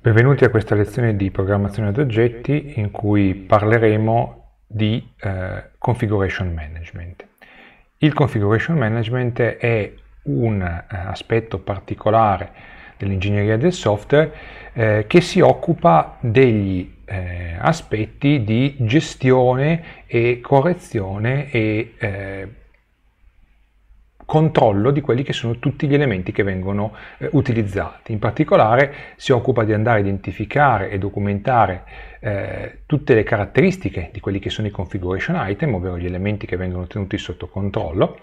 Benvenuti a questa lezione di programmazione ad oggetti in cui parleremo di eh, configuration management. Il configuration management è un eh, aspetto particolare dell'ingegneria del software eh, che si occupa degli eh, aspetti di gestione e correzione e eh, controllo di quelli che sono tutti gli elementi che vengono eh, utilizzati. In particolare si occupa di andare a identificare e documentare eh, tutte le caratteristiche di quelli che sono i configuration item, ovvero gli elementi che vengono tenuti sotto controllo,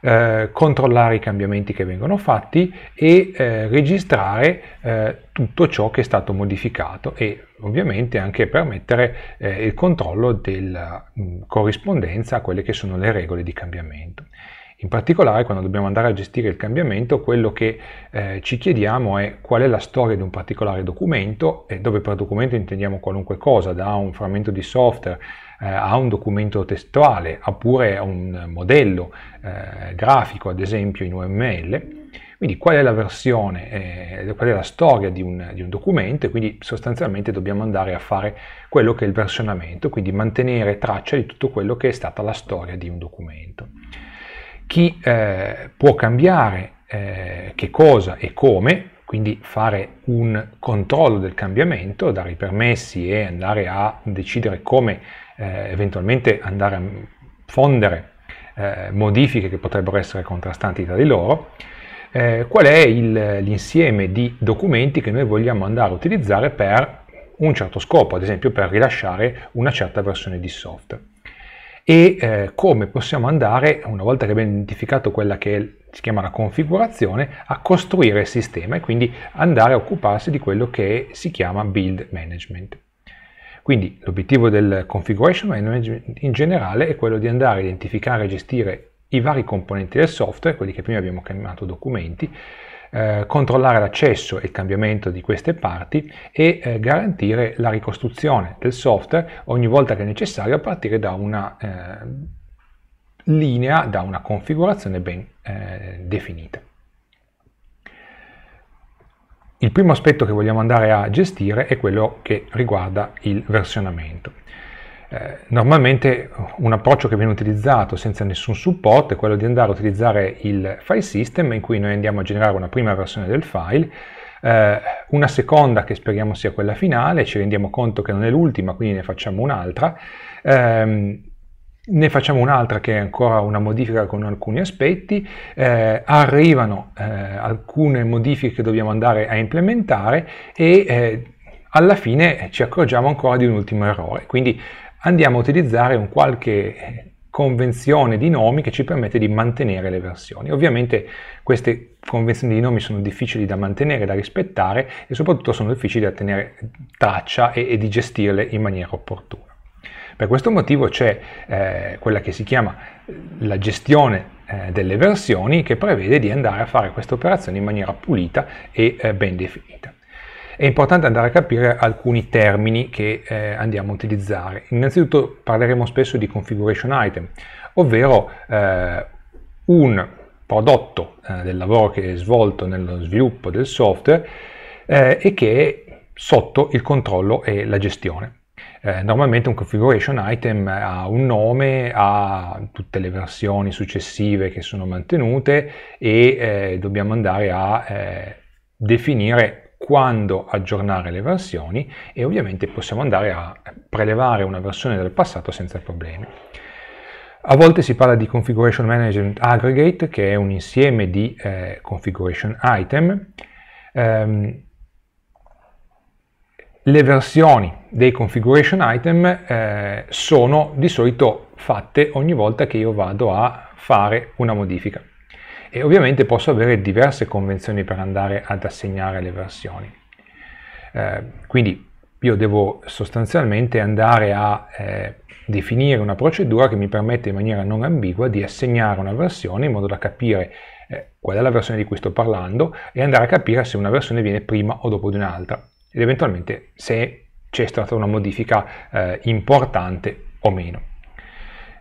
eh, controllare i cambiamenti che vengono fatti e eh, registrare eh, tutto ciò che è stato modificato e ovviamente anche permettere eh, il controllo della mh, mm, corrispondenza a quelle che sono le regole di cambiamento. In particolare quando dobbiamo andare a gestire il cambiamento quello che eh, ci chiediamo è qual è la storia di un particolare documento e dove per documento intendiamo qualunque cosa, da un frammento di software eh, a un documento testuale oppure a un modello eh, grafico ad esempio in UML. Quindi qual è la versione, eh, qual è la storia di un, di un, documento e quindi sostanzialmente dobbiamo andare a fare quello che è il versionamento, quindi mantenere traccia di tutto quello che è stata la storia di un documento chi eh, può cambiare eh, che cosa e come, quindi fare un controllo del cambiamento, dare i permessi e andare a decidere come eh, eventualmente andare a fondere eh, modifiche che potrebbero essere contrastanti tra di loro, eh, qual è il, l'insieme di documenti che noi vogliamo andare a utilizzare per un certo scopo, ad esempio per rilasciare una certa versione di software e eh, come possiamo andare, una volta che abbiamo identificato quella che è, si chiama la configurazione, a costruire il sistema e quindi andare a occuparsi di quello che si chiama build management. Quindi l'obiettivo del configuration management in generale è quello di andare a identificare e gestire i vari componenti del software, quelli che prima abbiamo chiamato documenti, eh, controllare l'accesso e il cambiamento di queste parti e eh, garantire la ricostruzione del software ogni volta che è necessario a partire da una eh, linea, da una configurazione ben eh, definita. Il primo aspetto che vogliamo andare a gestire è quello che riguarda il versionamento. Eh, normalmente un approccio che viene utilizzato senza nessun supporto è quello di andare a utilizzare il file system in cui noi andiamo a generare una prima versione del file, eh, una seconda che speriamo sia quella finale, ci rendiamo conto che non è l'ultima, quindi ne facciamo un'altra, ehm, ne facciamo un'altra che è ancora una modifica con alcuni aspetti, eh, arrivano eh, alcune modifiche che dobbiamo andare a implementare e eh, alla fine ci accorgiamo ancora di un ultimo errore. Quindi andiamo a utilizzare un qualche convenzione di nomi che ci permette di mantenere le versioni. Ovviamente queste convenzioni di nomi sono difficili da mantenere, da rispettare e soprattutto sono difficili da tenere traccia e, e di gestirle in maniera opportuna. Per questo motivo c'è eh, quella che si chiama eh, la gestione eh, delle versioni che prevede di andare a fare queste operazioni in maniera pulita e eh, ben definita è importante andare a capire alcuni termini che eh, andiamo a utilizzare. Innanzitutto parleremo spesso di configuration item, ovvero eh, un prodotto eh, del lavoro che è svolto nello sviluppo del software eh, e che è sotto il controllo e la gestione. Eh, normalmente un configuration item ha un nome, ha tutte le versioni successive che sono mantenute e eh, dobbiamo andare a eh, definire quando aggiornare le versioni e ovviamente possiamo andare a prelevare una versione del passato senza problemi. A volte si parla di Configuration Management Aggregate, che è un insieme di eh, configuration item. Um, le versioni dei configuration item eh, sono di solito fatte ogni volta che io vado a fare una modifica e ovviamente posso avere diverse convenzioni per andare ad assegnare le versioni. Eh, quindi io devo sostanzialmente andare a eh, definire una procedura che mi permette in maniera non ambigua di assegnare una versione in modo da capire eh, qual è la versione di cui sto parlando e andare a capire se una versione viene prima o dopo di un'altra ed eventualmente se c'è stata una modifica eh, importante o meno.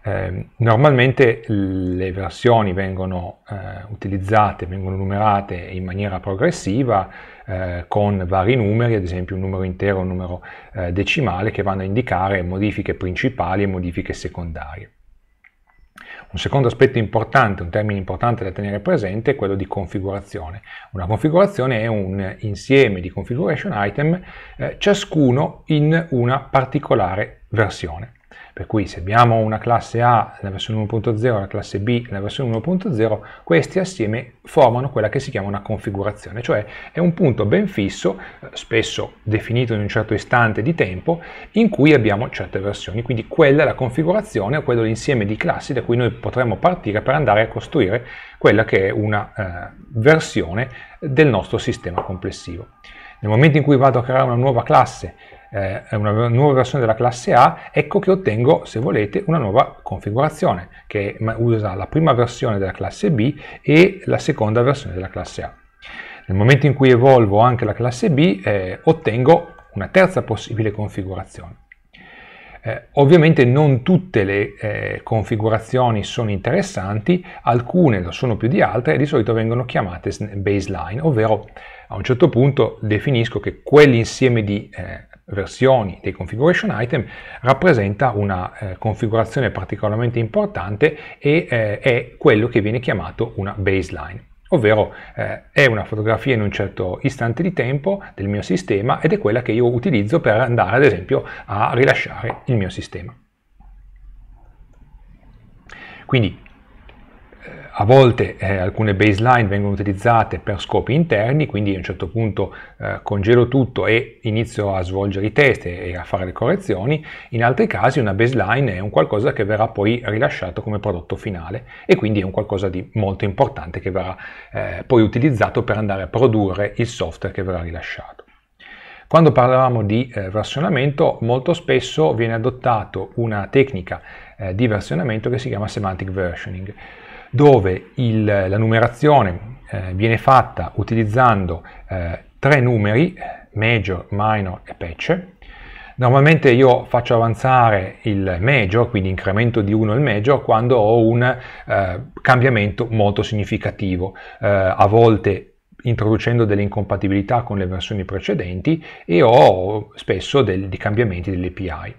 Eh, normalmente le versioni vengono eh, utilizzate, vengono numerate in maniera progressiva eh, con vari numeri, ad esempio un numero intero, un numero eh, decimale che vanno a indicare modifiche principali e modifiche secondarie. Un secondo aspetto importante, un termine importante da tenere presente è quello di configurazione. Una configurazione è un insieme di configuration item, eh, ciascuno in una particolare versione. Per cui se abbiamo una classe A nella versione 1.0 e una classe B nella versione 1.0, questi assieme formano quella che si chiama una configurazione, cioè è un punto ben fisso, spesso definito in un certo istante di tempo, in cui abbiamo certe versioni. Quindi quella è la configurazione quello è l'insieme di classi da cui noi potremmo partire per andare a costruire quella che è una eh, versione del nostro sistema complessivo. Nel momento in cui vado a creare una nuova classe eh, una nuova versione della classe A, ecco che ottengo, se volete, una nuova configurazione che usa la prima versione della classe B e la seconda versione della classe A. Nel momento in cui evolvo anche la classe B, eh, ottengo una terza possibile configurazione. Eh, ovviamente non tutte le eh, configurazioni sono interessanti, alcune lo sono più di altre e di solito vengono chiamate baseline, ovvero a un certo punto definisco che quell'insieme di eh, versioni dei configuration item rappresenta una eh, configurazione particolarmente importante e eh, è quello che viene chiamato una baseline ovvero eh, è una fotografia in un certo istante di tempo del mio sistema ed è quella che io utilizzo per andare ad esempio a rilasciare il mio sistema. Quindi a volte eh, alcune baseline vengono utilizzate per scopi interni, quindi a un certo punto eh, congelo tutto e inizio a svolgere i test e, a fare le correzioni, in altri casi una baseline è un qualcosa che verrà poi rilasciato come prodotto finale e quindi è un qualcosa di molto importante che verrà eh, poi utilizzato per andare a produrre il software che verrà rilasciato. Quando parlavamo di eh, versionamento, molto spesso viene adottata una tecnica eh, di versionamento che si chiama semantic versioning dove il, la numerazione eh, viene fatta utilizzando eh, tre numeri, major, minor e patch. Normalmente io faccio avanzare il major, quindi incremento di 1 il major, quando ho un eh, cambiamento molto significativo, eh, a volte introducendo delle incompatibilità con le versioni precedenti e ho spesso dei cambiamenti dell'API.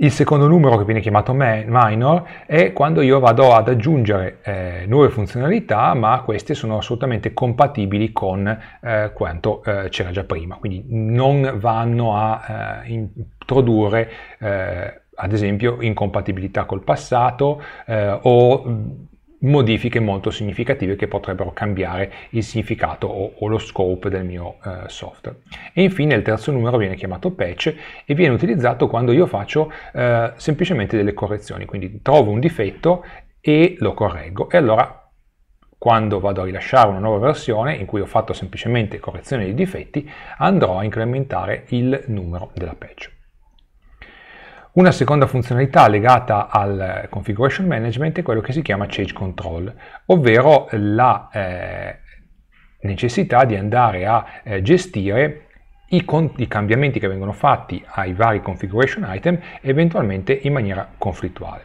Il secondo numero che viene chiamato minor è quando io vado ad aggiungere eh, nuove funzionalità ma queste sono assolutamente compatibili con eh, quanto eh, c'era già prima, quindi non vanno a eh, introdurre eh, ad esempio incompatibilità col passato eh, o modifiche molto significative che potrebbero cambiare il significato o, o lo scope del mio eh, software. E infine il terzo numero viene chiamato patch e viene utilizzato quando io faccio eh, semplicemente delle correzioni, quindi trovo un difetto e lo correggo e allora quando vado a rilasciare una nuova versione in cui ho fatto semplicemente correzione dei difetti andrò a incrementare il numero della patch. Una seconda funzionalità legata al eh, configuration management è quello che si chiama change control, ovvero la eh, necessità di andare a eh, gestire i, i, cambiamenti che vengono fatti ai vari configuration item eventualmente in maniera conflittuale.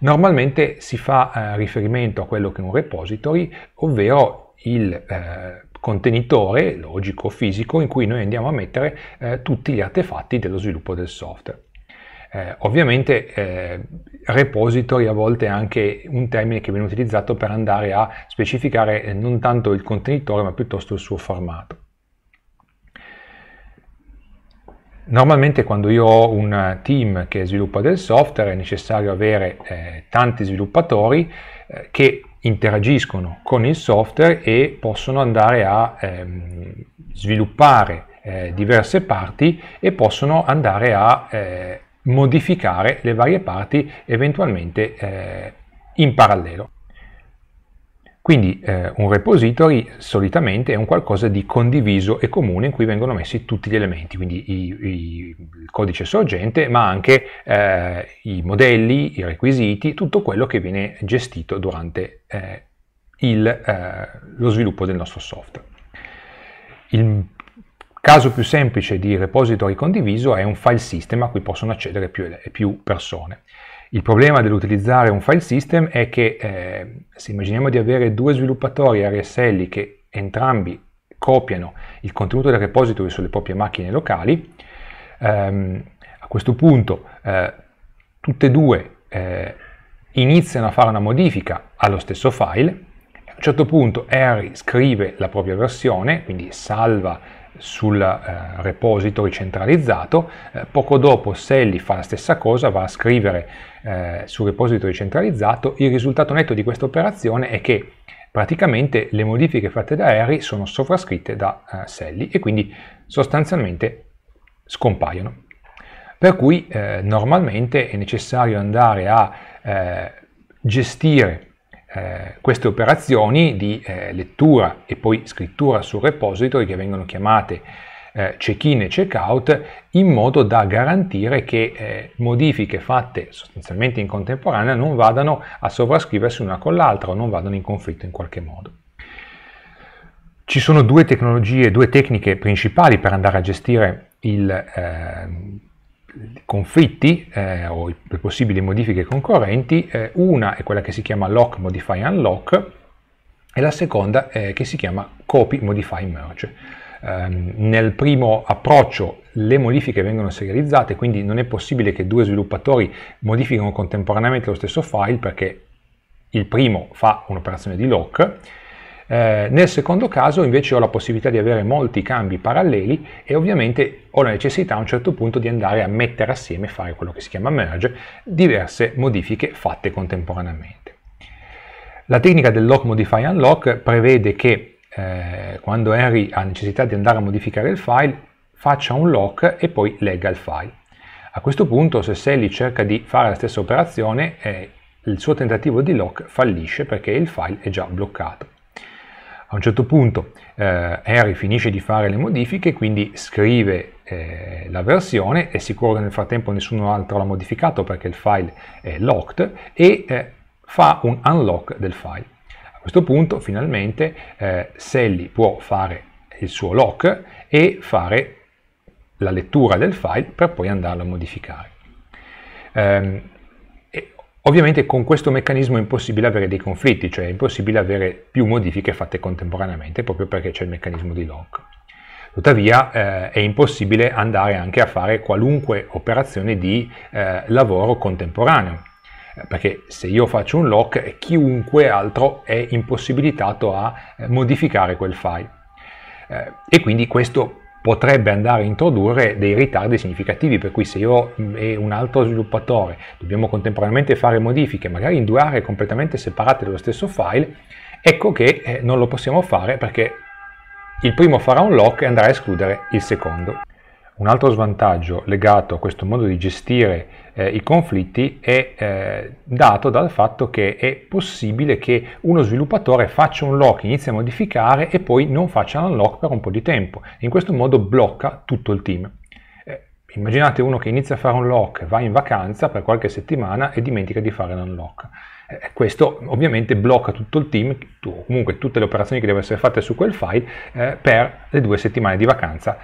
Normalmente si fa eh, riferimento a quello che è un repository, ovvero il eh, contenitore logico fisico in cui noi andiamo a mettere eh, tutti gli artefatti dello sviluppo del software. Eh, ovviamente eh, repository a volte è anche un termine che viene utilizzato per andare a specificare eh, non tanto il contenitore ma piuttosto il suo formato. Normalmente quando io ho un team che sviluppa del software è necessario avere eh, tanti sviluppatori eh, che interagiscono con il software e possono andare a ehm, sviluppare eh, diverse parti e possono andare a eh, modificare le varie parti eventualmente eh, in parallelo. Quindi eh, un repository solitamente è un qualcosa di condiviso e comune in cui vengono messi tutti gli elementi, quindi i, i, il codice sorgente, ma anche eh, i modelli, i requisiti, tutto quello che viene gestito durante eh, il, eh, lo sviluppo del nostro software. Il Caso più semplice di repository condiviso è un file system a cui possono accedere più, più persone. Il problema dell'utilizzare un file system è che eh, se immaginiamo di avere due sviluppatori RSL che entrambi copiano il contenuto del repository sulle proprie macchine locali, ehm, a questo punto eh, tutte e due eh, iniziano a fare una modifica allo stesso file, a un certo punto Harry scrive la propria versione, quindi salva sul eh, repository centralizzato, eh, poco dopo Sally fa la stessa cosa, va a scrivere eh, sul repository centralizzato, il risultato netto di questa operazione è che praticamente le modifiche fatte da Harry sono sovrascritte da eh, Sally e quindi sostanzialmente scompaiono. Per cui eh, normalmente è necessario andare a eh, gestire eh, queste operazioni di eh, lettura e poi scrittura sul repository che vengono chiamate eh, check-in e check-out in modo da garantire che eh, modifiche fatte sostanzialmente in contemporanea non vadano a sovrascriversi una con l'altra o non vadano in conflitto in qualche modo. Ci sono due tecnologie, due tecniche principali per andare a gestire il ehm, conflitti eh, o le possibili modifiche concorrenti, eh, una è quella che si chiama lock, modify, unlock e la seconda eh, che si chiama copy, modify, merge. Ehm, nel primo approccio le modifiche vengono serializzate, quindi non è possibile che due sviluppatori modifichino contemporaneamente lo stesso file perché il primo fa un'operazione di lock eh, nel secondo caso invece ho la possibilità di avere molti cambi paralleli e ovviamente ho la necessità a un certo punto di andare a mettere assieme, fare quello che si chiama merge, diverse modifiche fatte contemporaneamente. La tecnica del lock modify unlock prevede che eh, quando Henry ha necessità di andare a modificare il file faccia un lock e poi legga il file. A questo punto se Sally cerca di fare la stessa operazione eh, il suo tentativo di lock fallisce perché il file è già bloccato. A un certo punto eh, Harry finisce di fare le modifiche, quindi scrive eh, la versione, è sicuro che nel frattempo nessuno altro l'ha modificato perché il file è locked e eh, fa un unlock del file. A questo punto finalmente eh, Sally può fare il suo lock e fare la lettura del file per poi andarlo a modificare. Um, Ovviamente con questo meccanismo è impossibile avere dei conflitti, cioè è impossibile avere più modifiche fatte contemporaneamente proprio perché c'è il meccanismo di lock. Tuttavia eh, è impossibile andare anche a fare qualunque operazione di eh, lavoro contemporaneo, eh, perché se io faccio un lock eh, chiunque altro è impossibilitato a eh, modificare quel file. Eh, e quindi questo potrebbe andare a introdurre dei ritardi significativi, per cui se io e mm, un altro sviluppatore dobbiamo contemporaneamente fare modifiche, magari in due aree completamente separate dello stesso file, ecco che eh, non lo possiamo fare perché il primo farà un lock e andrà a escludere il secondo. Un altro svantaggio legato a questo modo di gestire eh, i conflitti è eh, dato dal fatto che è possibile che uno sviluppatore faccia un lock, inizi a modificare e poi non faccia l'unlock per un po' di tempo. In questo modo blocca tutto il team. Eh, immaginate uno che inizia a fare un lock, va in vacanza per qualche settimana e dimentica di fare l'unlock eh, questo ovviamente blocca tutto il team, tu, comunque tutte le operazioni che devono essere fatte su quel file eh, per le due settimane di vacanza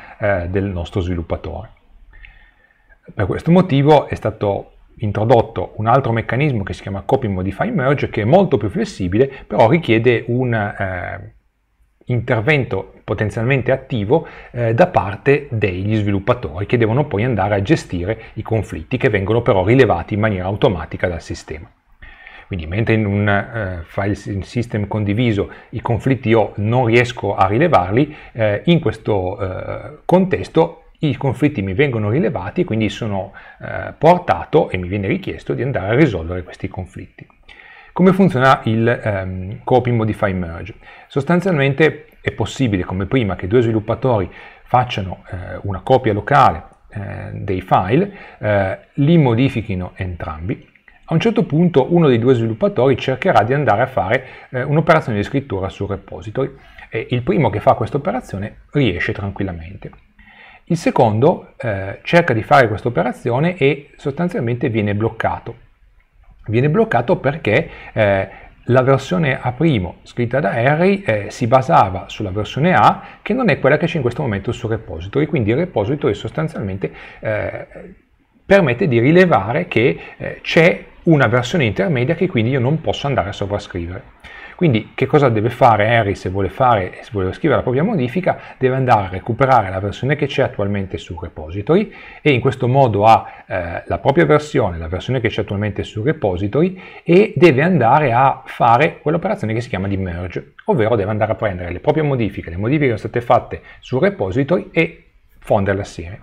eh, del nostro sviluppatore. Per questo motivo è stato introdotto un altro meccanismo che si chiama Copy Modify Merge che è molto più flessibile, però richiede un eh, intervento potenzialmente attivo eh, da parte degli sviluppatori che devono poi andare a gestire i conflitti che vengono però rilevati in maniera automatica dal sistema. Quindi mentre in un eh, file system condiviso i conflitti io non riesco a rilevarli, eh, in questo eh, contesto i conflitti mi vengono rilevati, quindi sono eh, portato e mi viene richiesto di andare a risolvere questi conflitti. Come funziona il ehm, Copy Modify Merge? Sostanzialmente è possibile, come prima, che due sviluppatori facciano eh, una copia locale eh, dei file, li modifichino entrambi, a un certo punto uno dei due sviluppatori cercherà di andare a fare eh, un'operazione di scrittura sul repository e il primo che fa questa operazione riesce tranquillamente. Il secondo eh, cerca di fare questa operazione e sostanzialmente viene bloccato. Viene bloccato perché eh, la versione A' scritta da Harry eh, si basava sulla versione A che non è quella che c'è in questo momento sul repository, quindi il repository sostanzialmente eh, permette di rilevare che eh, c'è una versione intermedia che quindi io non posso andare a sovrascrivere. Quindi che cosa deve fare Harry se vuole, fare, se vuole scrivere la propria modifica? Deve andare a recuperare la versione che c'è attualmente sul repository e in questo modo ha eh, la propria versione, la versione che c'è attualmente sul repository e deve andare a fare quell'operazione che si chiama di merge, ovvero deve andare a prendere le proprie modifiche, le modifiche che sono state fatte sul repository e fonderle assieme.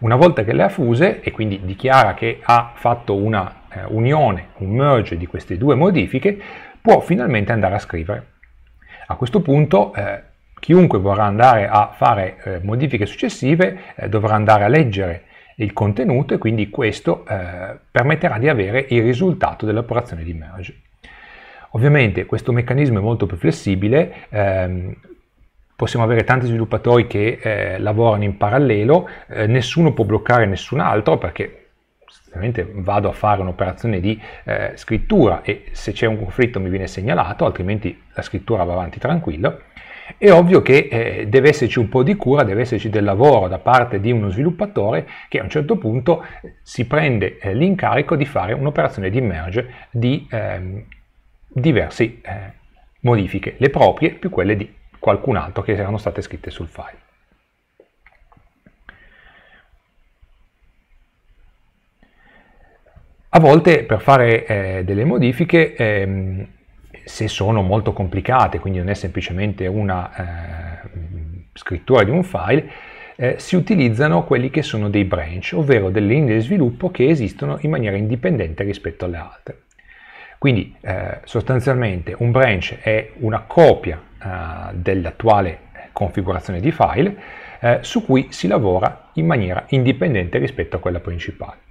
Una volta che le ha fuse e quindi dichiara che ha fatto una eh, unione, un merge di queste due modifiche, può finalmente andare a scrivere. A questo punto eh, chiunque vorrà andare a fare eh, modifiche successive eh, dovrà andare a leggere il contenuto e quindi questo eh, permetterà di avere il risultato dell'operazione di merge. Ovviamente questo meccanismo è molto più flessibile, ehm, possiamo avere tanti sviluppatori che eh, lavorano in parallelo, eh, nessuno può bloccare nessun altro perché ovviamente vado a fare un'operazione di eh, scrittura e se c'è un conflitto mi viene segnalato, altrimenti la scrittura va avanti tranquillo. È ovvio che eh, deve esserci un po' di cura, deve esserci del lavoro da parte di uno sviluppatore che a un certo punto eh, si prende eh, l'incarico di fare un'operazione di merge di ehm, diverse eh, modifiche, le proprie più quelle di qualcun altro che erano state scritte sul file. A volte per fare eh, delle modifiche, ehm, se sono molto complicate, quindi non è semplicemente una eh, scrittura di un file, eh, si utilizzano quelli che sono dei branch, ovvero delle linee di sviluppo che esistono in maniera indipendente rispetto alle altre. Quindi eh, sostanzialmente un branch è una copia eh, dell'attuale configurazione di file eh, su cui si lavora in maniera indipendente rispetto a quella principale.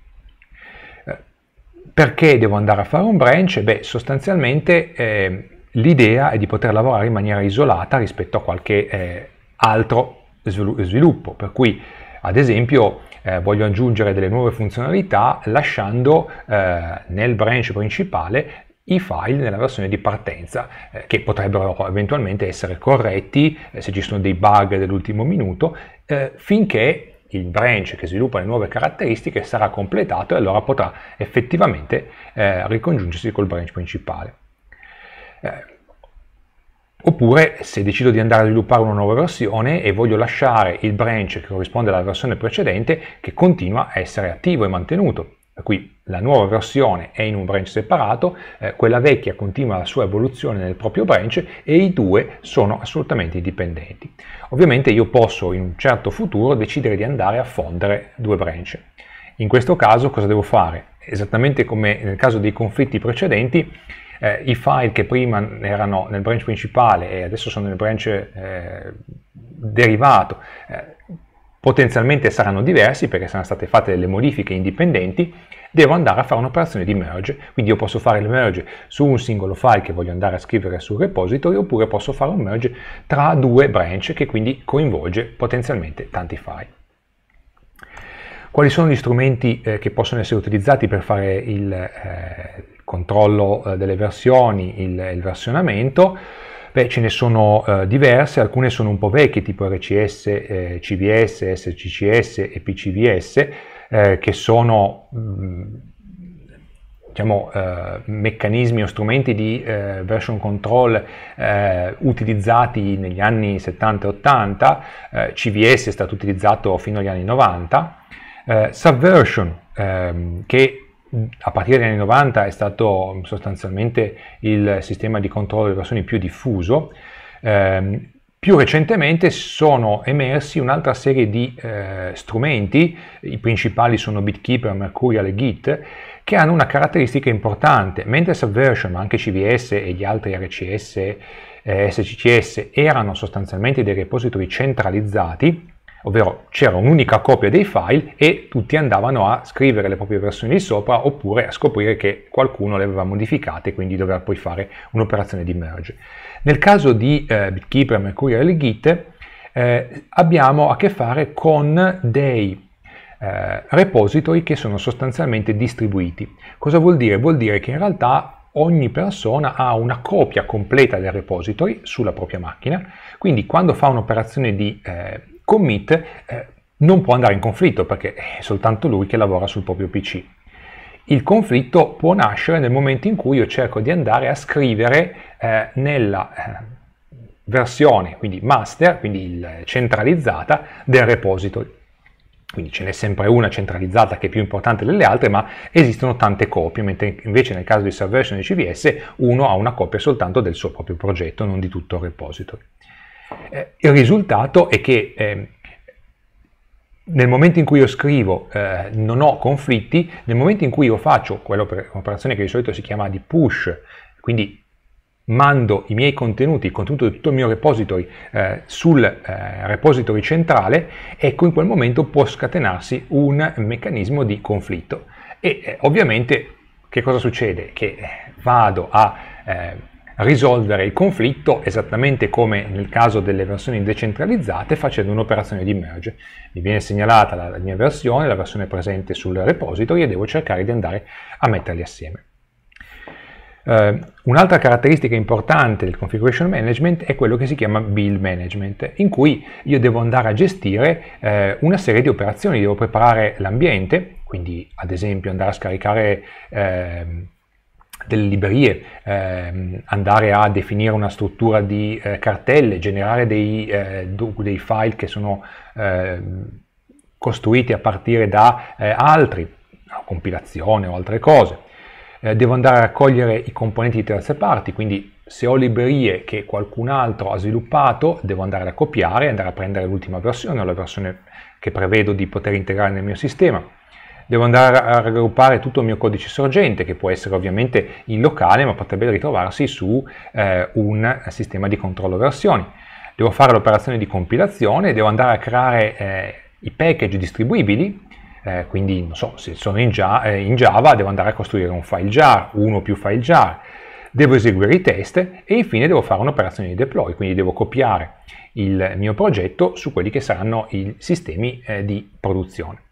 Perché devo andare a fare un branch? Beh, sostanzialmente eh, l'idea è di poter lavorare in maniera isolata rispetto a qualche eh, altro sviluppo, per cui ad esempio eh, voglio aggiungere delle nuove funzionalità lasciando eh, nel branch principale i file nella versione di partenza eh, che potrebbero eventualmente essere corretti eh, se ci sono dei bug dell'ultimo minuto eh, finché il branch che sviluppa le nuove caratteristiche sarà completato e allora potrà effettivamente eh, ricongiungersi col branch principale. Eh, Oppure se decido di andare a sviluppare una nuova versione e voglio lasciare il branch che corrisponde alla versione precedente che continua a essere attivo e mantenuto qui la nuova versione è in un branch separato, eh, quella vecchia continua la sua evoluzione nel proprio branch e i due sono assolutamente indipendenti. Ovviamente io posso in un certo futuro decidere di andare a fondere due branch. In questo caso cosa devo fare? Esattamente come nel caso dei conflitti precedenti, eh, i file che prima erano nel branch principale e adesso sono nel branch eh, derivato, eh, potenzialmente saranno diversi perché saranno state fatte delle modifiche indipendenti, devo andare a fare un'operazione di merge, quindi io posso fare il merge su un singolo file che voglio andare a scrivere sul repository oppure posso fare un merge tra due branch che quindi coinvolge potenzialmente tanti file. Quali sono gli strumenti eh, che possono essere utilizzati per fare il, eh, controllo eh, delle versioni, il, il versionamento? Beh, ce ne sono eh, diverse, alcune sono un po' vecchie, tipo RCS, eh, CVS, SCCS e PCVS, eh, che sono mh, mm, diciamo, eh, meccanismi o strumenti di eh, version control eh, utilizzati negli anni 70 e 80, CVS è stato utilizzato fino agli anni 90, subversion, ehm, che a partire dagli anni 90 è stato mm, sostanzialmente il sistema di controllo delle versioni più diffuso. Eh, più recentemente sono emersi un'altra serie di eh, strumenti, i principali sono BitKeeper, Mercurial e Git, che hanno una caratteristica importante. Mentre Subversion, ma anche CVS e gli altri RCS, eh, SCCS erano sostanzialmente dei repository centralizzati, ovvero c'era un'unica copia dei file e tutti andavano a scrivere le proprie versioni sopra oppure a scoprire che qualcuno le aveva modificate e quindi doveva poi fare un'operazione di merge. Nel caso di eh, BitKeeper, Mercurial e Git eh, abbiamo a che fare con dei eh, repository che sono sostanzialmente distribuiti. Cosa vuol dire? Vuol dire che in realtà ogni persona ha una copia completa del repository sulla propria macchina, quindi quando fa un'operazione di eh, commit eh, non può andare in conflitto perché è soltanto lui che lavora sul proprio PC. Il conflitto può nascere nel momento in cui io cerco di andare a scrivere eh, nella eh, versione, quindi master, quindi il, eh, centralizzata del repository. Quindi ce n'è sempre una centralizzata che è più importante delle altre, ma esistono tante copie, mentre invece nel caso di Subversion e CVS uno ha una copia soltanto del suo proprio progetto, non di tutto il repository. Eh, il risultato è che eh, nel momento in cui io scrivo eh, non ho conflitti, nel momento in cui io faccio quell'operazione che di solito si chiama di push, quindi mando i miei contenuti, il contenuto di tutto il mio repository eh, sul eh, repository centrale, ecco in quel momento può scatenarsi un meccanismo di conflitto. E eh, ovviamente che cosa succede? Che eh, vado a eh, risolvere il conflitto esattamente come nel caso delle versioni decentralizzate facendo un'operazione di merge. Mi viene segnalata la, mia versione, la versione presente sul repository e devo cercare di andare a metterli assieme. Uh, un'altra caratteristica importante del configuration management è quello che si chiama build management, in cui io devo andare a gestire uh, una serie di operazioni, devo preparare l'ambiente, quindi ad esempio andare a scaricare uh, delle librerie, ehm, andare a definire una struttura di eh, cartelle, generare dei, eh, dei, file che sono eh, costruiti a partire da eh, altri, compilazione o altre cose. Eh, devo andare a raccogliere i componenti di terze parti, quindi se ho librerie che qualcun altro ha sviluppato, devo andare a copiare, andare a prendere l'ultima versione o la versione che prevedo di poter integrare nel mio sistema devo andare a raggruppare tutto il mio codice sorgente, che può essere ovviamente in locale, ma potrebbe ritrovarsi su eh, un sistema di controllo versioni. Devo fare l'operazione di compilazione, devo andare a creare eh, i package distribuibili, eh, quindi non so, se sono in Java, eh, in Java devo andare a costruire un file jar, uno o più file jar, devo eseguire i test e infine devo fare un'operazione di deploy, quindi devo copiare il mio progetto su quelli che saranno i sistemi eh, di produzione.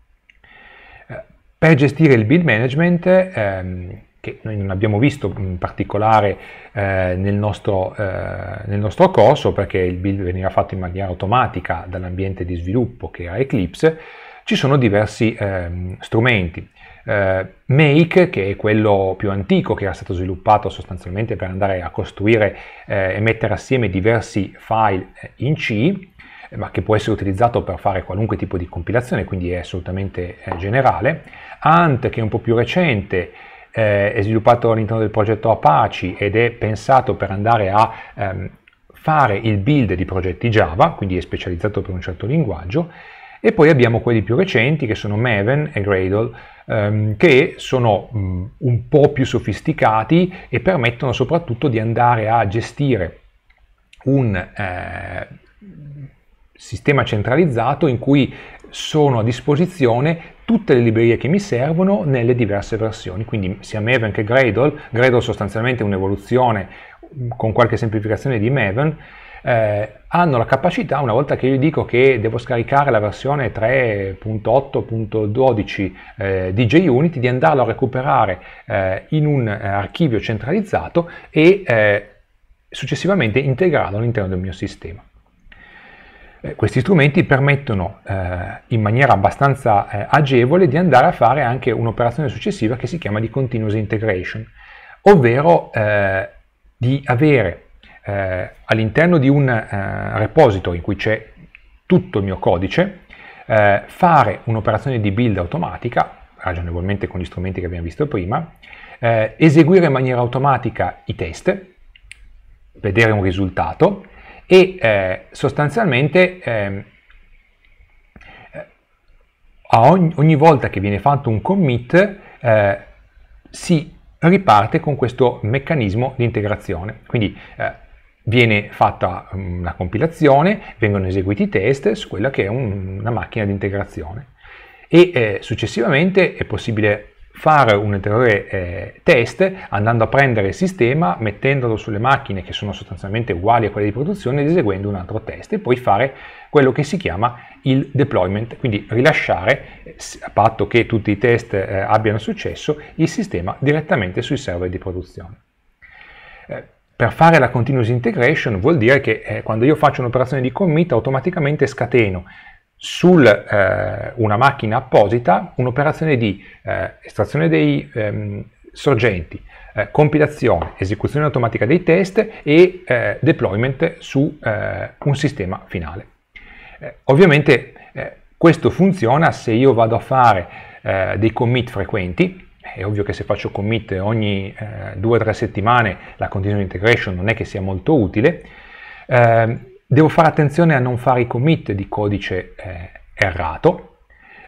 Per gestire il build management, ehm, che noi non abbiamo visto in particolare eh, nel, nostro, eh, nel, nostro, corso, perché il build veniva fatto in maniera automatica dall'ambiente di sviluppo che era Eclipse, ci sono diversi ehm, strumenti. Eh, Make, che è quello più antico, che era stato sviluppato sostanzialmente per andare a costruire eh, e mettere assieme diversi file in C, ma che può essere utilizzato per fare qualunque tipo di compilazione, quindi è assolutamente eh, generale. Ant, che è un po' più recente, eh, è sviluppato all'interno del progetto Apache ed è pensato per andare a ehm, fare il build di progetti Java, quindi è specializzato per un certo linguaggio, e poi abbiamo quelli più recenti che sono Maven e Gradle, ehm, che sono mh, un po' più sofisticati e permettono soprattutto di andare a gestire un eh, sistema centralizzato in cui sono a disposizione tutte le librerie che mi servono nelle diverse versioni, quindi sia Maven che Gradle, Gradle sostanzialmente è un'evoluzione con qualche semplificazione di Maven, eh, hanno la capacità, una volta che io dico che devo scaricare la versione 3.8.12 eh, di JUnity, di andarlo a recuperare eh, in un eh, archivio centralizzato e eh, successivamente integrarlo all'interno del mio sistema. Eh, questi strumenti permettono eh, in maniera abbastanza eh, agevole di andare a fare anche un'operazione successiva che si chiama di continuous integration, ovvero eh, di avere eh, all'interno di un repository in cui c'è tutto il mio codice, fare un'operazione di build automatica, ragionevolmente con gli strumenti che abbiamo visto prima, eseguire in maniera automatica i test, vedere un risultato, e eh, sostanzialmente ehm, eh, ogni, ogni, volta che viene fatto un commit eh, si riparte con questo meccanismo di integrazione. Quindi eh, viene fatta una mm, compilazione, vengono eseguiti i test su quella che è un, una macchina di integrazione e eh, successivamente è possibile fare un ulteriore eh, test andando a prendere il sistema, mettendolo sulle macchine che sono sostanzialmente uguali a quelle di produzione ed eseguendo un altro test e poi fare quello che si chiama il deployment, quindi rilasciare, eh, a patto che tutti i test eh, abbiano successo, il sistema direttamente sui server di produzione. Eh, per fare la continuous integration vuol dire che eh, quando io faccio un'operazione di commit automaticamente scateno su eh, una macchina apposita un'operazione di eh, estrazione dei ehm, sorgenti, eh, compilazione, esecuzione automatica dei test e eh, deployment su eh, un sistema finale. Eh, ovviamente questo funziona se io vado a fare dei commit frequenti, è ovvio che se faccio commit ogni 2-3 settimane la continuous integration non è che sia molto utile, ehm, Devo fare attenzione a non fare i commit di codice eh, errato,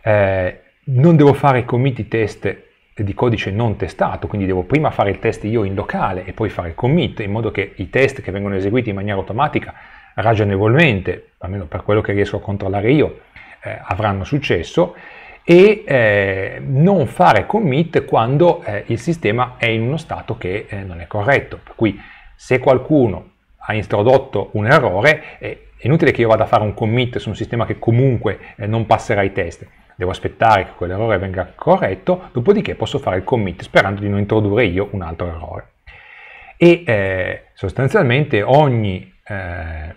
eh, non devo fare i commit di test di codice non testato, quindi devo prima fare il test io in locale e poi fare il commit, in modo che i test che vengono eseguiti in maniera automatica, ragionevolmente, almeno per quello che riesco a controllare io, eh, avranno successo, e eh, non fare commit quando eh, il sistema è in uno stato che eh, non è corretto. Per cui se qualcuno ha introdotto un errore, eh, è inutile che io vada a fare un commit su un sistema che comunque eh, non passerà i test. Devo aspettare che quell'errore venga corretto, dopodiché posso fare il commit sperando di non introdurre io un altro errore. E eh, sostanzialmente ogni eh,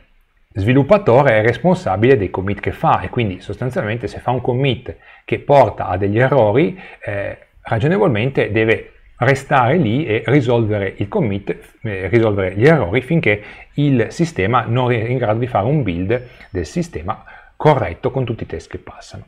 sviluppatore è responsabile dei commit che fa e quindi sostanzialmente se fa un commit che porta a degli errori, eh, ragionevolmente deve restare lì e risolvere il commit, eh, risolvere gli errori finché il sistema non è in grado di fare un build del sistema corretto con tutti i test che passano.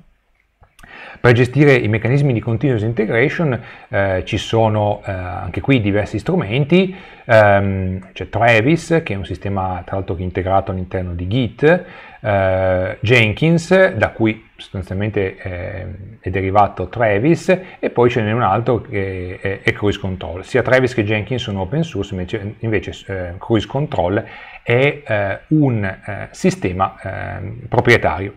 Per gestire i meccanismi di continuous integration eh, ci sono eh, anche qui diversi strumenti, ehm, c'è Travis che è un sistema tra l'altro integrato all'interno di Git, eh, Jenkins da cui sostanzialmente eh, è derivato Travis e poi ce n'è un altro che è, è, Cruise Control. Sia Travis che Jenkins sono open source, invece, invece eh, Cruise Control è eh, un sistema ehm, proprietario.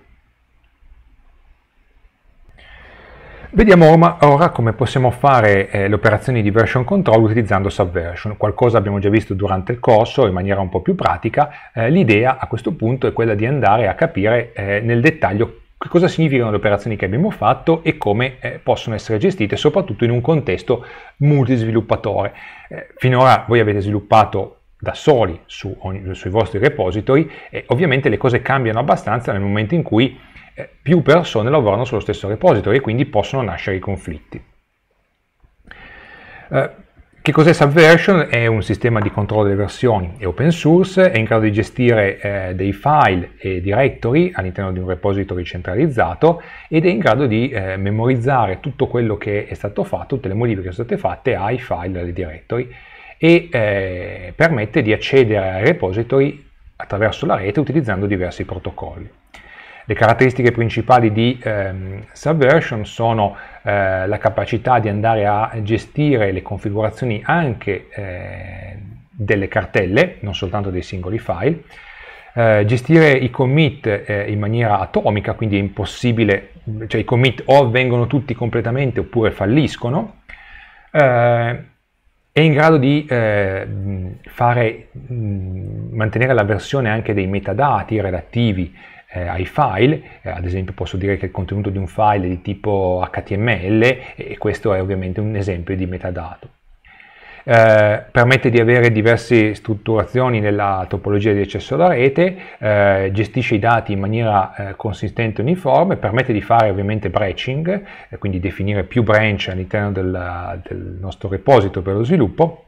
Vediamo ora come possiamo fare eh, le operazioni di version control utilizzando Subversion. Qualcosa abbiamo già visto durante il corso in maniera un po' più pratica. Eh, L'idea a questo punto è quella di andare a capire eh, nel dettaglio che cosa significano le operazioni che abbiamo fatto e come eh, possono essere gestite, soprattutto in un contesto multisviluppatore. Eh, finora voi avete sviluppato da soli su, sui vostri repository e ovviamente le cose cambiano abbastanza nel momento in cui eh, più persone lavorano sullo stesso repository e quindi possono nascere i conflitti. Eh, che cos'è Subversion? È un sistema di controllo delle versioni, è open source, è in grado di gestire eh, dei file e directory all'interno di un repository centralizzato ed è in grado di eh, memorizzare tutto quello che è stato fatto, tutte le modifiche che sono state fatte ai file e alle directory e eh, permette di accedere ai repository attraverso la rete utilizzando diversi protocolli. Le caratteristiche principali di ehm, Subversion sono eh, la capacità di andare a gestire le configurazioni anche eh, delle cartelle, non soltanto dei singoli file, eh, gestire i commit eh, in maniera atomica, quindi è impossibile, cioè i commit o avvengono tutti completamente oppure falliscono, eh, è in grado di eh, fare, mh, mantenere la versione anche dei metadati relativi eh, ai file, eh, ad esempio posso dire che il contenuto di un file è di tipo HTML e questo è ovviamente un esempio di metadato. Eh, permette di avere diverse strutturazioni nella topologia di accesso alla rete, eh, gestisce i dati in maniera eh, consistente e uniforme, permette di fare ovviamente branching, eh, quindi definire più branch all'interno del, del nostro repository per lo sviluppo,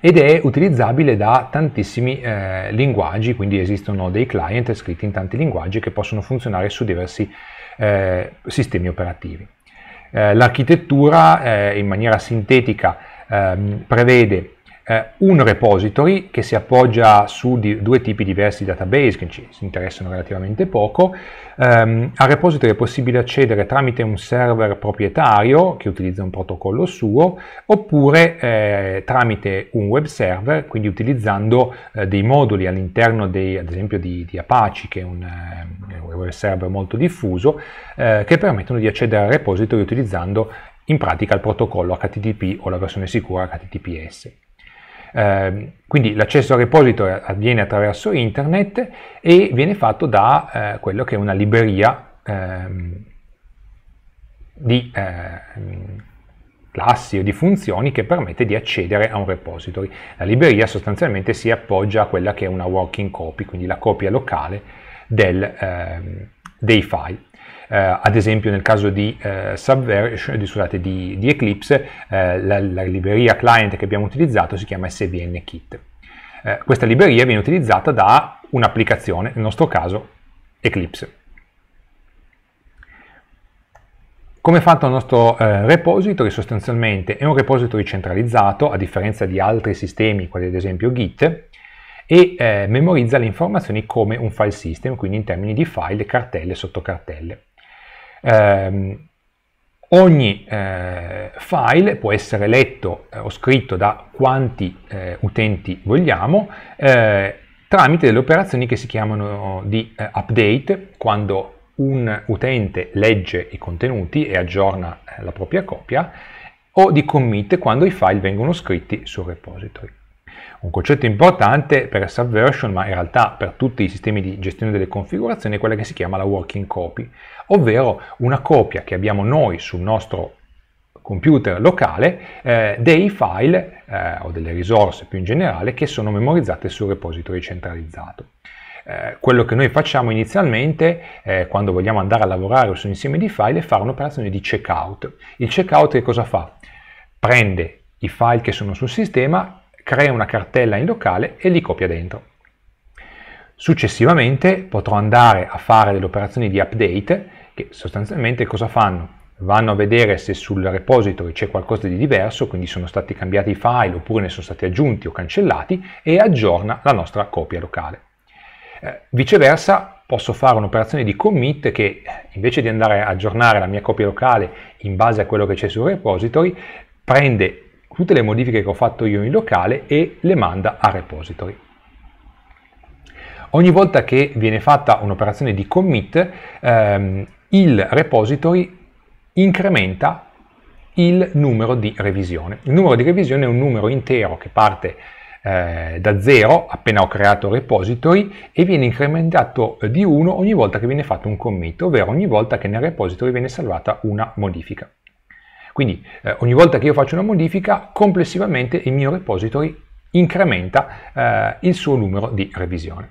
ed è utilizzabile da tantissimi eh, linguaggi, quindi esistono dei client scritti in tanti linguaggi che possono funzionare su diversi eh, sistemi operativi. Eh, l'architettura eh, in maniera sintetica ehm, prevede eh, un repository che si appoggia su di, due tipi diversi di database che ci interessano relativamente poco, Um, ehm, al repository è possibile accedere tramite un server proprietario che utilizza un protocollo suo oppure eh, tramite un web server, quindi utilizzando eh, dei moduli all'interno dei, ad esempio di, di, Apache, che è un, eh, un web server molto diffuso, eh, che permettono di accedere al repository utilizzando in pratica il protocollo HTTP o la versione sicura HTTPS. Ehm, quindi l'accesso al repository avviene attraverso internet e viene fatto da eh, quello che è una libreria ehm, di eh, classi o di funzioni che permette di accedere a un repository. La libreria sostanzialmente si appoggia a quella che è una working copy, quindi la copia locale del, ehm, dei file. Eh, ad esempio nel caso di, eh, Subversion, eh, di, scusate, di, di Eclipse la, la libreria client che abbiamo utilizzato si chiama svn Eh, questa libreria viene utilizzata da un'applicazione, nel nostro caso Eclipse. Come è fatto il nostro eh, repository? Sostanzialmente è un repository centralizzato, a differenza di altri sistemi, quali ad esempio Git, e eh, memorizza le informazioni come un file system, quindi in termini di file, cartelle e sottocartelle. Eh, ogni eh, file può essere letto eh, o scritto da quanti eh, utenti vogliamo eh, tramite delle operazioni che si chiamano di eh, update, quando un utente legge i contenuti e aggiorna la propria copia, o di commit quando i file vengono scritti sul repository. Un concetto importante per Subversion, ma in realtà per tutti i sistemi di gestione delle configurazioni, è quella che si chiama la working copy, ovvero una copia che abbiamo noi sul nostro computer locale eh, dei file eh, o delle risorse più in generale che sono memorizzate sul repository centralizzato. Eh, quello che noi facciamo inizialmente eh, quando vogliamo andare a lavorare su un insieme di file è fare un'operazione di checkout. Il checkout che cosa fa? Prende i file che sono sul sistema, crea una cartella in locale e li copia dentro. Successivamente potrò andare a fare delle operazioni di update che sostanzialmente cosa fanno? Vanno a vedere se sul repository c'è qualcosa di diverso, quindi sono stati cambiati i file oppure ne sono stati aggiunti o cancellati e aggiorna la nostra copia locale. Eh, viceversa posso fare un'operazione di commit che invece di andare a aggiornare la mia copia locale in base a quello che c'è sul repository prende tutte le modifiche che ho fatto io in locale e le manda a repository. Ogni volta che viene fatta un'operazione di commit, ehm, il repository incrementa il numero di revisione. Il numero di revisione è un numero intero che parte eh, da 0 appena ho creato il repository e viene incrementato di 1 ogni volta che viene fatto un commit, ovvero ogni volta che nel repository viene salvata una modifica. Quindi eh, ogni volta che io faccio una modifica, complessivamente il mio repository incrementa eh, il suo numero di revisioni.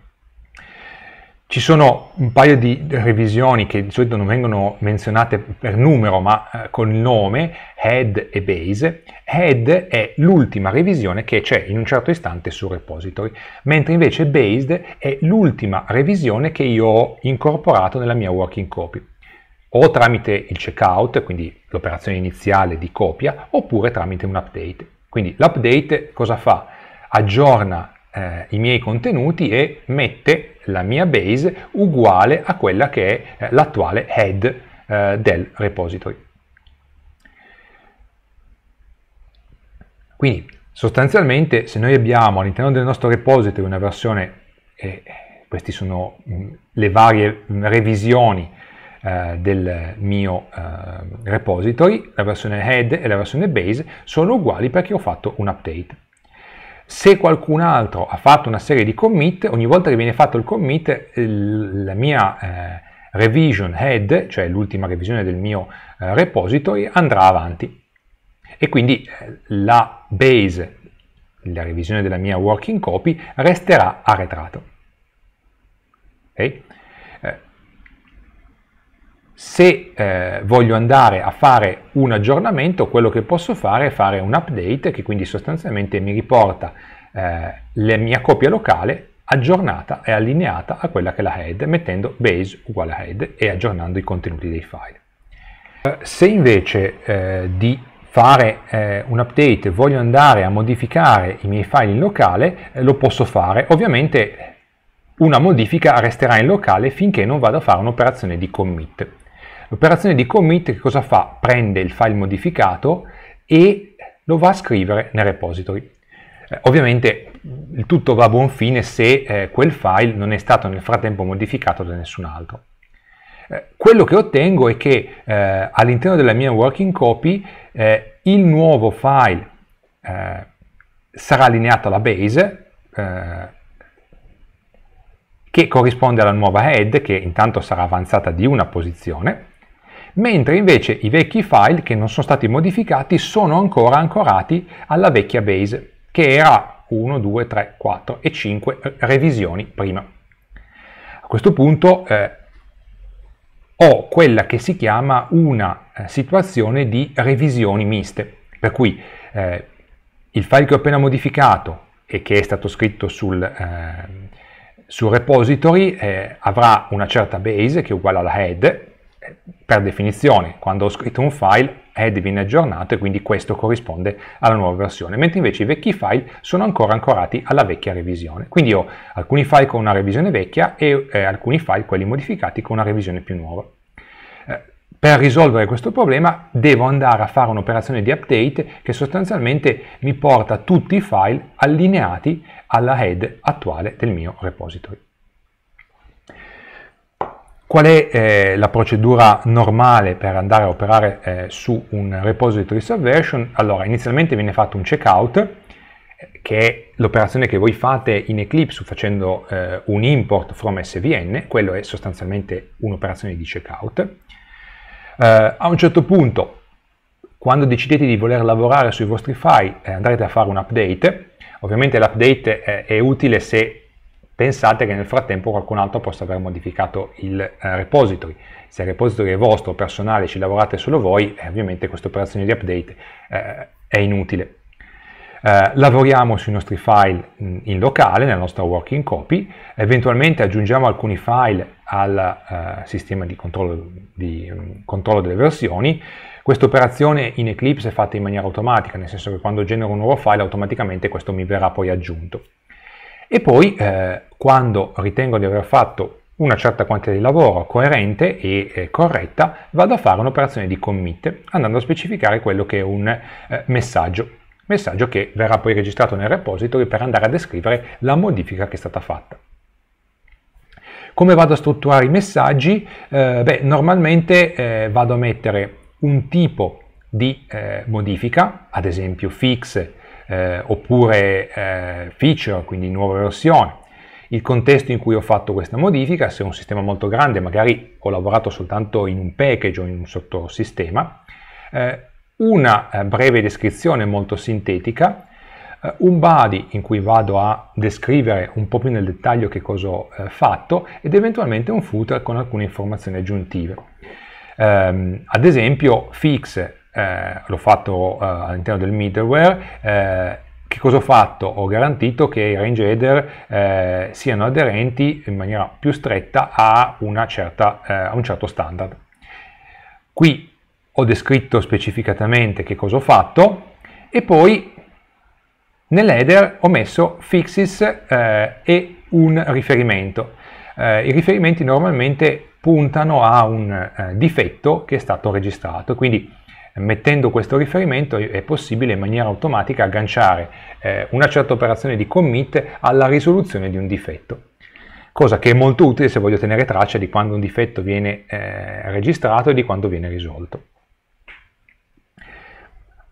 Ci sono un paio di revisioni che di solito non vengono menzionate per numero ma eh, con nome, head e base. Head è l'ultima revisione che c'è in un certo istante sul repository, mentre invece based è l'ultima revisione che io ho incorporato nella mia working copy o tramite il checkout, quindi l'operazione iniziale di copia, oppure tramite un update. Quindi l'update cosa fa? Aggiorna eh, i miei contenuti e mette la mia base uguale a quella che è eh, l'attuale head eh, del repository. Quindi sostanzialmente se noi abbiamo all'interno del nostro repository una versione, queste sono mh, mm, le varie mm, revisioni eh, del mio eh, repository, la versione head e la versione base sono uguali perché ho fatto un update. Se qualcun altro ha fatto una serie di commit, ogni volta che viene fatto il commit, la mia eh, revision head, cioè l'ultima revisione del mio eh, repository, andrà avanti. E quindi la base, la revisione della mia working copy, resterà arretrato. Okay? se eh, voglio andare a fare un aggiornamento, quello che posso fare è fare un update che quindi sostanzialmente mi riporta eh, la mia copia locale aggiornata e allineata a quella che è la head, mettendo base uguale a head e aggiornando i contenuti dei file. Eh, se invece eh, di fare eh, un update voglio andare a modificare i miei file in locale, eh, lo posso fare. Ovviamente una modifica resterà in locale finché non vado a fare un'operazione di commit. L'operazione di commit che cosa fa? Prende il file modificato e lo va a scrivere nel repository. Eh, ovviamente il tutto va a buon fine se eh, quel file non è stato nel frattempo modificato da nessun altro. Eh, quello che ottengo è che eh, all'interno della mia working copy eh, il nuovo file eh, sarà allineato alla base che corrisponde alla nuova head che intanto sarà avanzata di una posizione mentre invece i vecchi file che non sono stati modificati sono ancora ancorati alla vecchia base, che era 1, 2, 3, 4 e 5 eh, revisioni prima. A questo punto eh, ho quella che si chiama una eh, situazione di revisioni miste, per cui eh, il file che ho appena modificato e che è stato scritto sul, eh, sul repository eh, avrà una certa base che è uguale alla head per definizione, quando ho scritto un file, head viene aggiornato e quindi questo corrisponde alla nuova versione, mentre invece i vecchi file sono ancora ancorati alla vecchia revisione. Quindi ho alcuni file con una revisione vecchia e eh, alcuni file, quelli modificati, con una revisione più nuova. Eh, per risolvere questo problema devo andare a fare un'operazione di update che sostanzialmente mi porta tutti i file allineati alla head attuale del mio repository. Qual è eh, la procedura normale per andare a operare eh, su un repository subversion? Allora, inizialmente viene fatto un checkout, eh, che è l'operazione che voi fate in Eclipse facendo eh, un import from SVN, quello è sostanzialmente un'operazione di checkout. Eh, a un certo punto, quando decidete di voler lavorare sui vostri file, andrete a fare un update. Ovviamente l'update eh, è utile se pensate che nel frattempo qualcun altro possa aver modificato il eh, repository. Se il repository è vostro, personale, ci lavorate solo voi, eh, ovviamente questa operazione di update eh, è inutile. Eh, lavoriamo sui nostri file in, mm, in locale, nella nostra working copy, eventualmente aggiungiamo alcuni file al eh, sistema di controllo, di um, controllo delle versioni, questa operazione in Eclipse è fatta in maniera automatica, nel senso che quando genero un nuovo file automaticamente questo mi verrà poi aggiunto. E poi eh, quando ritengo di aver fatto una certa quantità di lavoro coerente e eh, corretta, vado a fare un'operazione di commit andando a specificare quello che è un eh, messaggio, messaggio che verrà poi registrato nel repository per andare a descrivere la modifica che è stata fatta. Come vado a strutturare i messaggi? Eh, beh, normalmente eh, vado a mettere un tipo di eh, modifica, ad esempio fix, eh, oppure eh, feature, quindi nuova versione, il contesto in cui ho fatto questa modifica, se è un sistema molto grande, magari ho lavorato soltanto in un package o in un sottosistema, eh, una eh, breve descrizione molto sintetica, eh, un body in cui vado a descrivere un po' più nel dettaglio che cosa ho eh, fatto ed eventualmente un footer con alcune informazioni aggiuntive. Um, ad esempio fix eh, l'ho fatto eh, all'interno del middleware, eh, che cosa ho fatto? Ho garantito che i range header eh, siano aderenti in maniera più stretta a, certa, eh, a un certo standard. Qui ho descritto specificatamente che cosa ho fatto e poi nell'header ho messo fixes eh, e un riferimento. Eh, I riferimenti normalmente puntano a un eh, difetto che è stato registrato, quindi Mettendo questo riferimento è possibile in maniera automatica agganciare eh, una certa operazione di commit alla risoluzione di un difetto, cosa che è molto utile se voglio tenere traccia di quando un difetto viene eh, registrato e di quando viene risolto.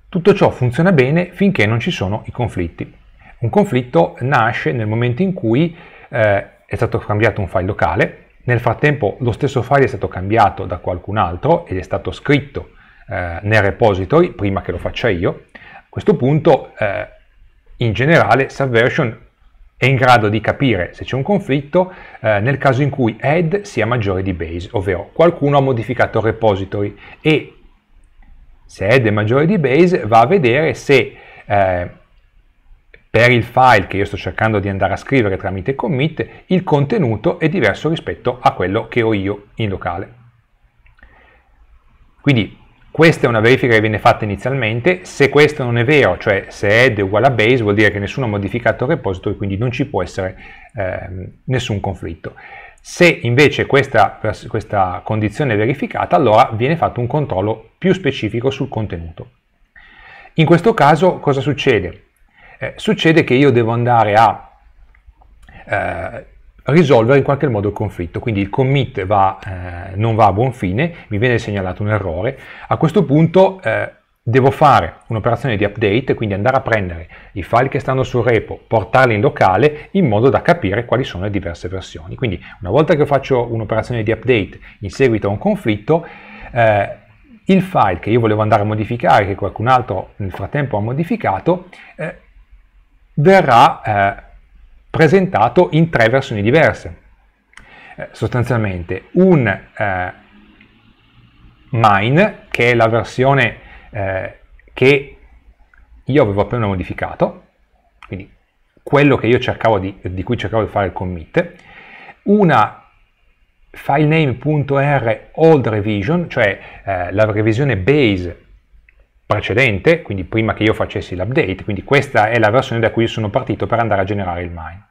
Tutto ciò funziona bene finché non ci sono i conflitti. Un conflitto nasce nel momento in cui eh, è stato cambiato un file locale, nel frattempo lo stesso file è stato cambiato da qualcun altro ed è stato scritto eh, nel repository prima che lo faccia io, a questo punto eh, in generale Subversion è in grado di capire se c'è un conflitto eh, nel caso in cui add sia maggiore di base, ovvero qualcuno ha modificato il repository e se add è maggiore di base va a vedere se eh, per il file che io sto cercando di andare a scrivere tramite commit il contenuto è diverso rispetto a quello che ho io in locale. Quindi questa è una verifica che viene fatta inizialmente, se questo non è vero, cioè se add è uguale a base, vuol dire che nessuno ha modificato il repository, quindi non ci può essere eh, nessun conflitto. Se invece questa, questa condizione è verificata, allora viene fatto un controllo più specifico sul contenuto. In questo caso cosa succede? Eh, succede che io devo andare a eh, risolvere in qualche modo il conflitto, quindi il commit va, eh, non va a buon fine, mi viene segnalato un errore, a questo punto eh, devo fare un'operazione di update, quindi andare a prendere i file che stanno sul repo, portarli in locale in modo da capire quali sono le diverse versioni. Quindi una volta che faccio un'operazione di update in seguito a un conflitto, eh, il file che io volevo andare a modificare, che qualcun altro nel frattempo ha modificato, eh, verrà eh, presentato in tre versioni diverse. Eh, sostanzialmente un eh, mine, che è la versione eh, che io avevo appena modificato, quindi quello di, di, cui cercavo di fare il commit, una filename.r old revision, cioè eh, la revisione base precedente, quindi prima che io facessi l'update, quindi questa è la versione da cui sono partito per andare a generare il mine.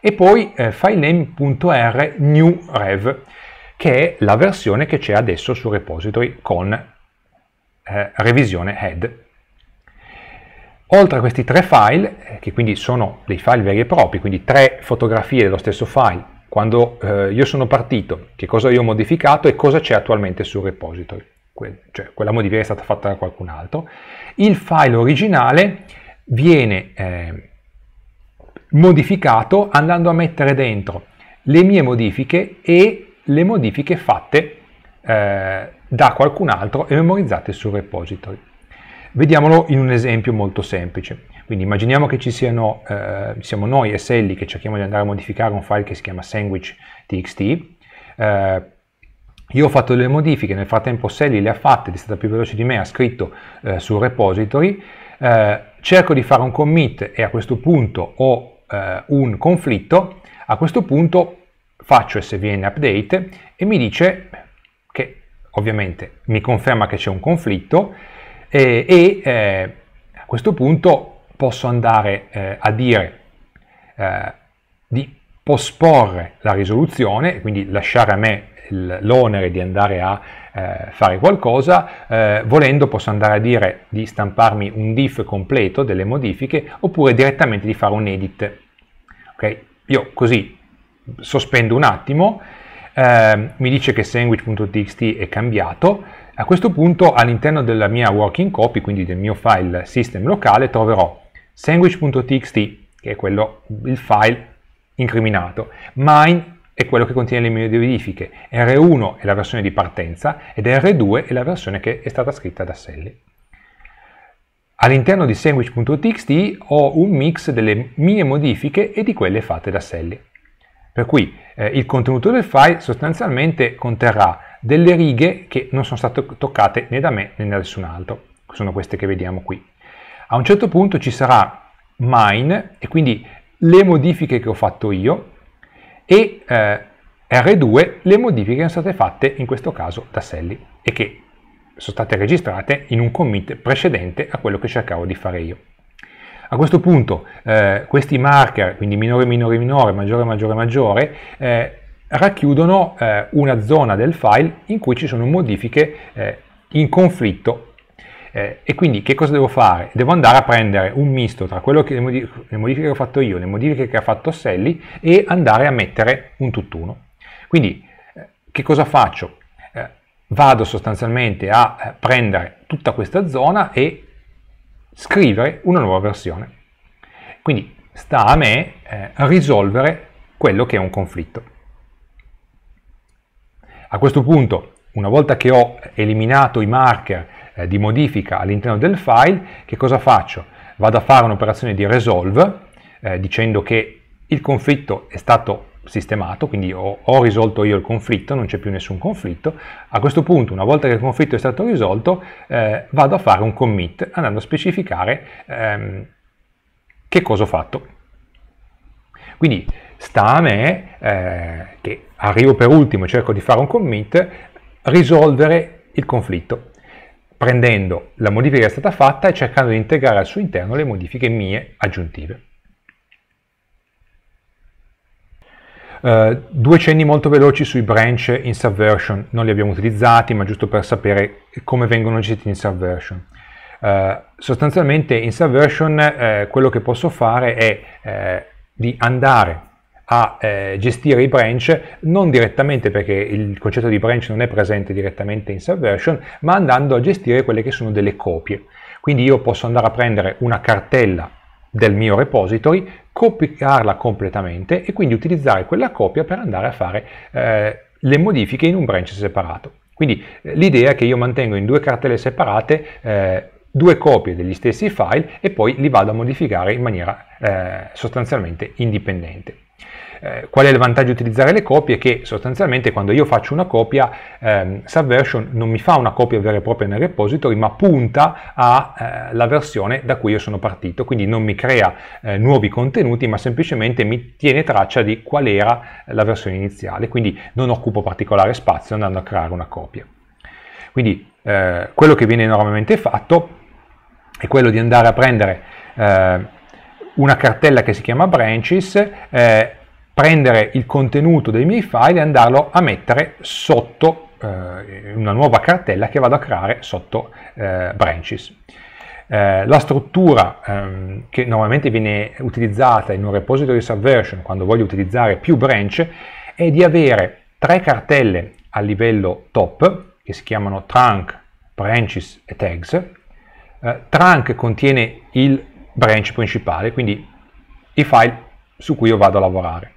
E poi eh, filename.r new rev, che è la versione che c'è adesso sul repository con eh, revisione head. Oltre a questi tre file, eh, che quindi sono dei file veri e propri, quindi tre fotografie dello stesso file, quando eh, io sono partito, che cosa io ho modificato e cosa c'è attualmente sul repository que- cioè quella modifica è stata fatta da qualcun altro, il file originale viene eh, modificato andando a mettere dentro le mie modifiche e le modifiche fatte eh, da qualcun altro e memorizzate sul repository. Vediamolo in un esempio molto semplice. Quindi immaginiamo che ci siano, eh, siamo noi e Sally che cerchiamo di andare a modificare un file che si chiama sandwich.txt. Eh, io ho fatto delle modifiche, nel frattempo Sally le ha fatte, è stata più veloce di me, ha scritto eh, sul repository, eh, cerco di fare un commit e a questo punto ho eh, un conflitto, a questo punto faccio svn update e mi dice che ovviamente mi conferma che c'è un conflitto eh, e eh, a questo punto posso andare eh, a dire di posporre la risoluzione, quindi lasciare a me l'onere di andare a eh, fare qualcosa, eh, volendo posso andare a dire di stamparmi un diff completo delle modifiche oppure direttamente di fare un edit. Okay? Io così sospendo un attimo, eh, mi dice che sandwich.txt è cambiato, a questo punto all'interno della mia working copy, quindi del mio file system locale, troverò sandwich.txt, che è quello, il file incriminato, mine è quello che contiene le mie verifiche, R1 è la versione di partenza ed R2 è la versione che è stata scritta da Sally. All'interno di sandwich.txt ho un mix delle mie modifiche e di quelle fatte da Sally. Per cui eh, il contenuto del file sostanzialmente conterrà delle righe che non sono state toccate né da me né da nessun altro, sono queste che vediamo qui. A un certo punto ci sarà mine e quindi le modifiche che ho fatto io e eh, R2 le modifiche che sono state fatte in questo caso da Sally e che sono state registrate in un commit precedente a quello che cercavo di fare io. A questo punto eh, questi marker, quindi minore, minore, minore, maggiore, maggiore, maggiore, eh, racchiudono eh, una zona del file in cui ci sono modifiche eh, in conflitto eh, e quindi che cosa devo fare? Devo andare a prendere un misto tra che, le, modif- le modifiche che ho fatto io, le modifiche che ha fatto Sally e andare a mettere un tutt'uno. Quindi eh, che cosa faccio? Eh, vado sostanzialmente a eh, prendere tutta questa zona e scrivere una nuova versione. Quindi sta a me eh, risolvere quello che è un conflitto. A questo punto, una volta che ho eliminato i marker eh, di modifica all'interno del file, che cosa faccio? Vado a fare un'operazione di resolve eh, dicendo che il conflitto è stato sistemato, quindi ho, ho risolto io il conflitto, non c'è più nessun conflitto. A questo punto, una volta che il conflitto è stato risolto, eh, vado a fare un commit andando a specificare ehm, che cosa ho fatto. Quindi sta a me, eh, che arrivo per ultimo e cerco di fare un commit, risolvere il conflitto prendendo la modifica che è stata fatta e cercando di integrare al suo interno le modifiche mie aggiuntive. Uh, due cenni molto veloci sui branch in subversion, non li abbiamo utilizzati ma giusto per sapere come vengono gestiti in subversion. Uh, sostanzialmente in subversion uh, quello che posso fare è di andare a eh, gestire i branch non direttamente perché il concetto di branch non è presente direttamente in Subversion, ma andando a gestire quelle che sono delle copie. Quindi io posso andare a prendere una cartella del mio repository, copiarla completamente e quindi utilizzare quella copia per andare a fare eh, le modifiche in un branch separato. Quindi eh, l'idea è che io mantengo in due cartelle separate eh, due copie degli stessi file e poi li vado a modificare in maniera eh, sostanzialmente indipendente. Eh, qual è il vantaggio di utilizzare le copie? Che sostanzialmente quando io faccio una copia, ehm, Subversion non mi fa una copia vera e propria nel repository, ma punta alla eh, versione da cui io sono partito, quindi non mi crea eh, nuovi contenuti, ma semplicemente mi tiene traccia di qual era la versione iniziale, quindi non occupo particolare spazio andando a creare una copia. Quindi eh, quello che viene normalmente fatto è quello di andare a prendere eh, una cartella che si chiama branches eh, prendere il contenuto dei miei file e andarlo a mettere sotto eh, una nuova cartella che vado a creare sotto eh, branches. Eh, la struttura ehm, che normalmente viene utilizzata in un repository subversion quando voglio utilizzare più branch è di avere tre cartelle a livello top che si chiamano trunk, branches e tags. Eh, trunk contiene il branch principale, quindi i file su cui io vado a lavorare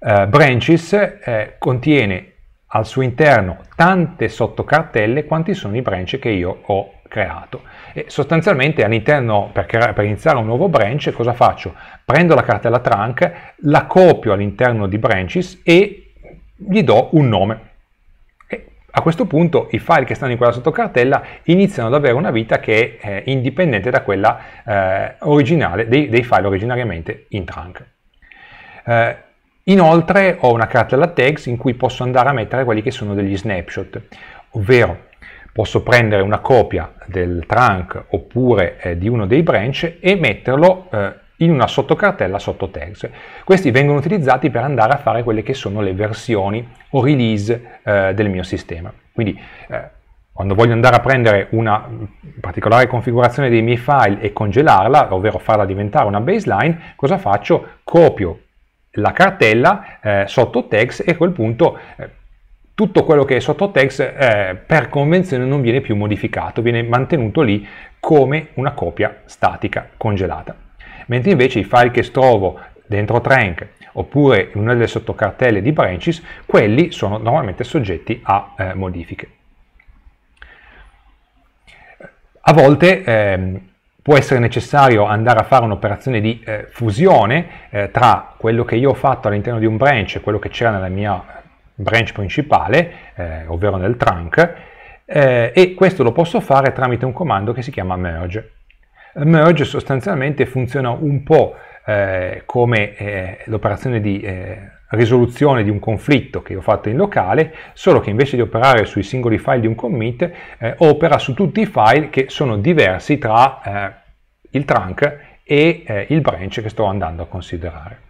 eh, branches eh, contiene al suo interno tante sottocartelle quanti sono i branch che io ho creato. E sostanzialmente all'interno, per, creare, per iniziare un nuovo branch, cosa faccio? Prendo la cartella trunk, la copio all'interno di branches e gli do un nome. E a questo punto i file che stanno in quella sottocartella iniziano ad avere una vita che è eh, indipendente da quella eh, originale, dei, dei, file originariamente in trunk. Eh, Inoltre ho una cartella tags in cui posso andare a mettere quelli che sono degli snapshot, ovvero posso prendere una copia del trunk oppure eh, di uno dei branch e metterlo eh, in una sottocartella sotto tags. Questi vengono utilizzati per andare a fare quelle che sono le versioni o release eh, del mio sistema. Quindi eh, quando voglio andare a prendere una particolare configurazione dei miei file e congelarla, ovvero farla diventare una baseline, cosa faccio? Copio la cartella eh, sotto tags e a quel punto eh, tutto quello che è sotto tags eh, per convenzione non viene più modificato, viene mantenuto lì come una copia statica congelata. Mentre invece i file che trovo dentro Trank oppure in una delle sottocartelle di branches, quelli sono normalmente soggetti a eh, modifiche. A volte ehm, può essere necessario andare a fare un'operazione di eh, fusione eh, tra quello che io ho fatto all'interno di un branch e quello che c'era nella mia branch principale, eh, ovvero nel trunk, eh, e questo lo posso fare tramite un comando che si chiama merge. Merge sostanzialmente funziona un po' eh, come eh, l'operazione di risoluzione di un conflitto che ho fatto in locale, solo che invece di operare sui singoli file di un commit, eh, opera su tutti i file che sono diversi tra eh, il trunk e eh, il branch che sto andando a considerare.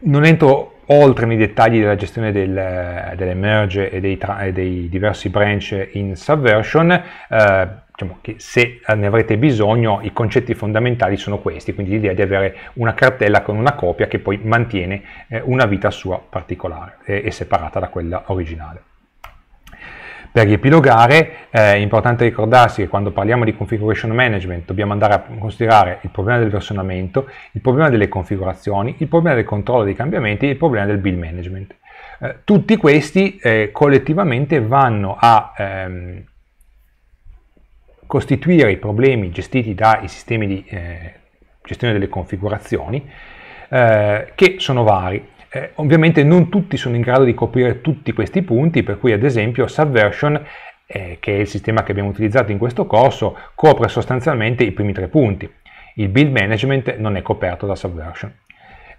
Non entro oltre nei dettagli della gestione del, eh, delle merge e dei, e dei diversi branch in Subversion, eh, diciamo che se eh, ne avrete bisogno i concetti fondamentali sono questi, quindi l'idea di avere una cartella con una copia che poi mantiene eh, una vita sua particolare e, e separata da quella originale. Per riepilogare eh, è importante ricordarsi che quando parliamo di configuration management dobbiamo andare a considerare il problema del versionamento, il problema delle configurazioni, il problema del controllo dei cambiamenti e il problema del bill management. Eh, tutti questi eh, collettivamente vanno a ehm, costituire i problemi gestiti dai sistemi di eh, gestione delle configurazioni, eh, che sono vari. Eh, ovviamente non tutti sono in grado di coprire tutti questi punti, per cui ad esempio Subversion, eh, che è il sistema che abbiamo utilizzato in questo corso, copre sostanzialmente i primi tre punti. Il build management non è coperto da Subversion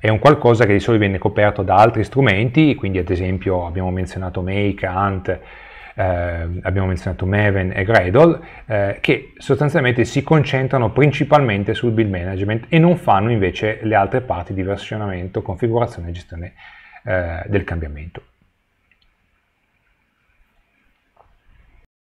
è un qualcosa che di solito viene coperto da altri strumenti, quindi ad esempio abbiamo menzionato Make, Ant, eh, abbiamo menzionato Maven e Gradle, eh, che sostanzialmente si concentrano principalmente sul build management e non fanno invece le altre parti di versionamento, configurazione e gestione eh, del cambiamento.